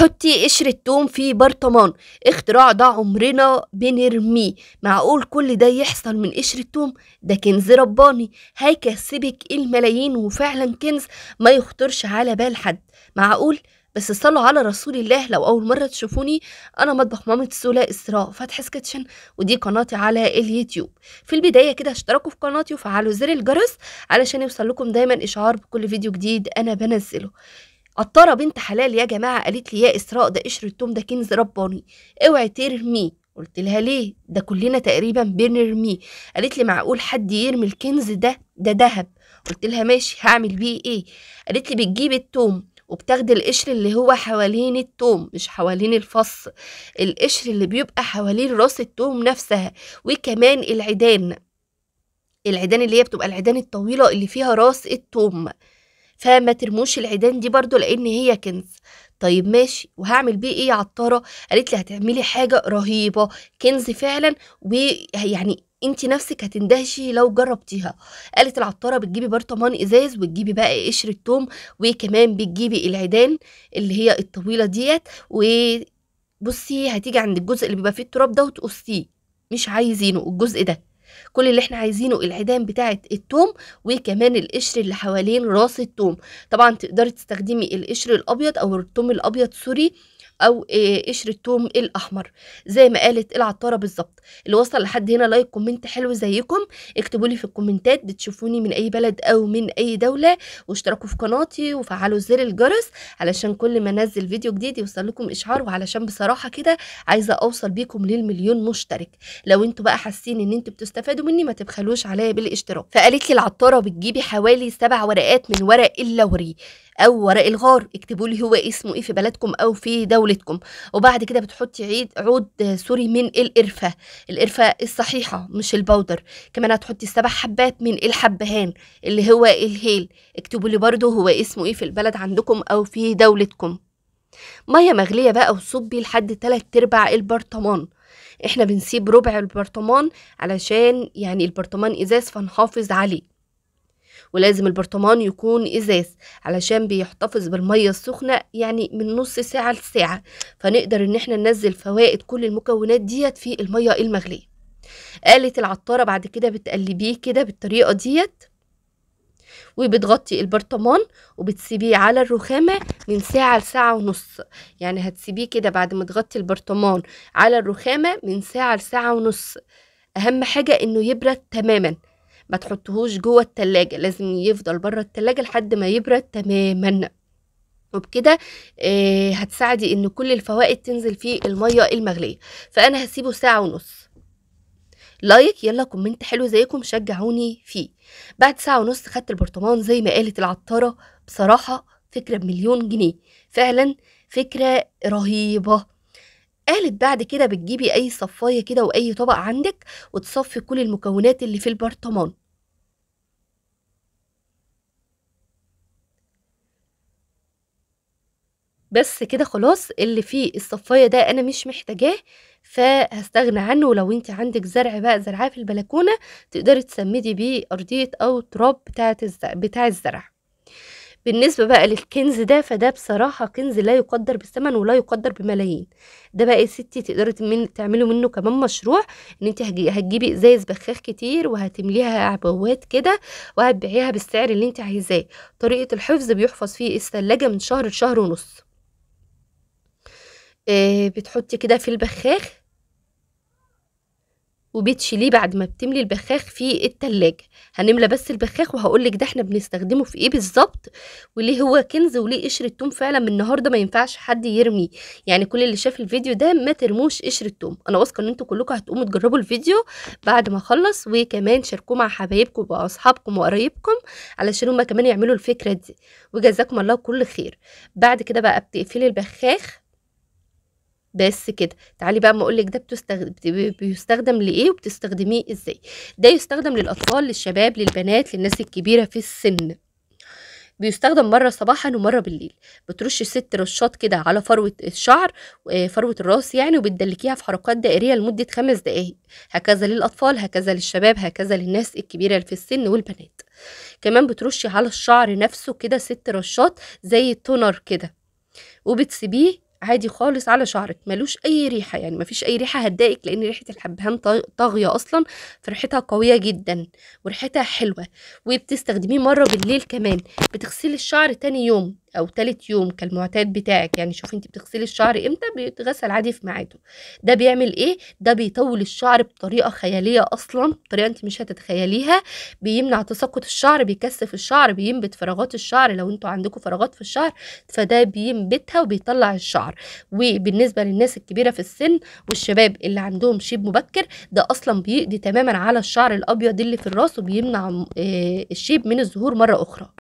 حطي قشر التوم في برطمان اختراع ده عمرنا بنرميه معقول كل ده يحصل من قشر التوم ده كنز رباني هيكسبك الملايين وفعلا كنز ما يخطرش على بال حد معقول بس صلوا على رسول الله لو اول مره تشوفوني انا مطبخ مامة سولا اسراء فتح سكتشن ودي قناتي على اليوتيوب في البدايه كده اشتركوا في قناتي وفعلوا زر الجرس علشان يوصل لكم دايما اشعار بكل فيديو جديد انا بنزله قطاره بنت حلال يا جماعه قالت لي يا اسراء ده قشر التوم ده كنز رباني اوعي ترميه قلت لها ليه ده كلنا تقريبا بنرميه قالت لي معقول حد يرمي الكنز ده ده ذهب قلت لها ماشي هعمل بيه ايه قالت لي بتجيب التوم وبتاخدي القشر اللي هو حوالين التوم مش حوالين الفص القشر اللي بيبقى حوالين راس التوم نفسها وكمان العيدان العيدان اللي هي بتبقى العيدان الطويله اللي فيها راس التوم فما ترموش العيدان دي برضو لان هي كنز طيب ماشي وهعمل بيه ايه يا عطاره قالت لي هتعملي حاجه رهيبه كنز فعلا ويعني انت نفسك هتندهشي لو جربتيها قالت العطاره بتجيبي برطمان ازاز وتجيبي بقى قشر التوم وكمان بتجيبي العيدان اللي هي الطويله ديت وبصي هتيجي عند الجزء اللي بيبقى فيه التراب ده وتقصيه مش عايزينه الجزء ده كل اللي احنا عايزينه العيدان بتاعه التوم وكمان القشر اللي حوالين راس التوم طبعا تقدري تستخدمي القشر الابيض او التوم الابيض سوري او قشر الثوم الاحمر زي ما قالت العطاره بالظبط اللي وصل لحد هنا لايك كومنت حلو زيكم اكتبوا لي في الكومنتات بتشوفوني من اي بلد او من اي دوله واشتركوا في قناتي وفعلوا زر الجرس علشان كل ما انزل فيديو جديد يوصل لكم اشعار وعلشان بصراحه كده عايزه اوصل بيكم للمليون مشترك لو انتوا بقى حاسين ان انتوا بتستفادوا مني ما تبخلوش عليا بالاشتراك فقالت لي العطاره بتجيبي حوالي سبع ورقات من ورق اللوري او ورق الغار اكتبوا لي هو اسمه ايه في بلدكم او في دولتكم وبعد كده بتحطي عيد عود سوري من القرفه القرفه الصحيحه مش البودر كمان هتحطي سبع حبات من الحبهان اللي هو الهيل اكتبوا لي برده هو اسمه ايه في البلد عندكم او في دولتكم ميه مغليه بقى وصبي لحد تلات ارباع البرطمان احنا بنسيب ربع البرطمان علشان يعني البرطمان ازاز فنحافظ عليه ولازم البرطمان يكون ازاز علشان بيحتفظ بالميه السخنه يعني من نص ساعه لساعه فنقدر ان احنا ننزل فوائد كل المكونات ديت في الميه المغليه قالت العطاره بعد كده بتقلبيه كده بالطريقه ديت وبتغطي البرطمان وبتسيبيه على الرخامه من ساعه لساعه ونص يعني هتسيبيه كده بعد ما تغطي البرطمان على الرخامه من ساعه لساعه ونص اهم حاجه انه يبرد تماما ما تحطهوش جوه التلاجة لازم يفضل بره التلاجة لحد ما يبرد تماما وبكده آه، هتساعدي ان كل الفوائد تنزل في المية المغلية فانا هسيبه ساعة ونص لايك يلا كومنت حلو زيكم شجعوني فيه بعد ساعة ونص خدت البرطمان زي ما قالت العطارة بصراحة فكرة بمليون جنيه فعلا فكرة رهيبة قالت بعد كده بتجيبي اي صفايه كده واي طبق عندك وتصفي كل المكونات اللي في البرطمان بس كده خلاص اللي في الصفايه ده انا مش محتاجاه فهستغنى عنه ولو انت عندك زرع بقى زرعاه في البلكونه تقدري تسمدي بيه ارضيه او تراب بتاعه الزرع بالنسبة بقى للكنز ده فده بصراحة كنز لا يقدر بالثمن ولا يقدر بملايين ده بقى يا ستي تقدري من تعملوا منه كمان مشروع ان انت هتجيبي ازايز بخاخ كتير وهتمليها عبوات كده وهتبيعيها بالسعر اللي انت عايزاه طريقة الحفظ بيحفظ فيه الثلاجة من شهر لشهر ونص آه، بتحطي كده في البخاخ وبتشيليه بعد ما بتملي البخاخ في التلاجة هنملى بس البخاخ وهقولك ده احنا بنستخدمه في ايه بالظبط وليه هو كنز وليه قشر التوم فعلا من النهارده ما ينفعش حد يرمي يعني كل اللي شاف الفيديو ده ما ترموش قشر التوم انا واثقه ان انتوا كلكم هتقوموا تجربوا الفيديو بعد ما اخلص وكمان شاركوه مع حبايبكم واصحابكم وقرايبكم علشان هما كمان يعملوا الفكره دي وجزاكم الله كل خير بعد كده بقى بتقفلي البخاخ بس كده تعالي بقى ما اقول لك ده بتستخدم بيستخدم لايه وبتستخدميه ازاي ده يستخدم للاطفال للشباب للبنات للناس الكبيره في السن بيستخدم مرة صباحا ومرة بالليل بترش ست رشات كده على فروة الشعر آه، فروة الراس يعني وبتدلكيها في حركات دائرية لمدة خمس دقايق هكذا للأطفال هكذا للشباب هكذا للناس الكبيرة في السن والبنات كمان بترشي على الشعر نفسه كده ست رشات زي التونر كده وبتسيبيه عادي خالص على شعرك ملوش اي ريحه يعني مفيش اي ريحه هتضايقك لان ريحه الحبهان طاغيه اصلا فريحتها قويه جدا وريحتها حلوه وبتستخدميه مره بالليل كمان بتغسلي الشعر تاني يوم او تالت يوم كالمعتاد بتاعك يعني شوفي انت بتغسلي الشعر امتى بيتغسل عادي في ميعاده ده بيعمل ايه ده بيطول الشعر بطريقه خياليه اصلا بطريقه انت مش هتتخيليها بيمنع تساقط الشعر بيكثف الشعر بينبت فراغات الشعر لو انتوا عندكم فراغات في الشعر فده بينبتها وبيطلع الشعر وبالنسبه للناس الكبيره في السن والشباب اللي عندهم شيب مبكر ده اصلا بيقضي تماما على الشعر الابيض اللي في الراس وبيمنع آه، الشيب من الظهور مره اخرى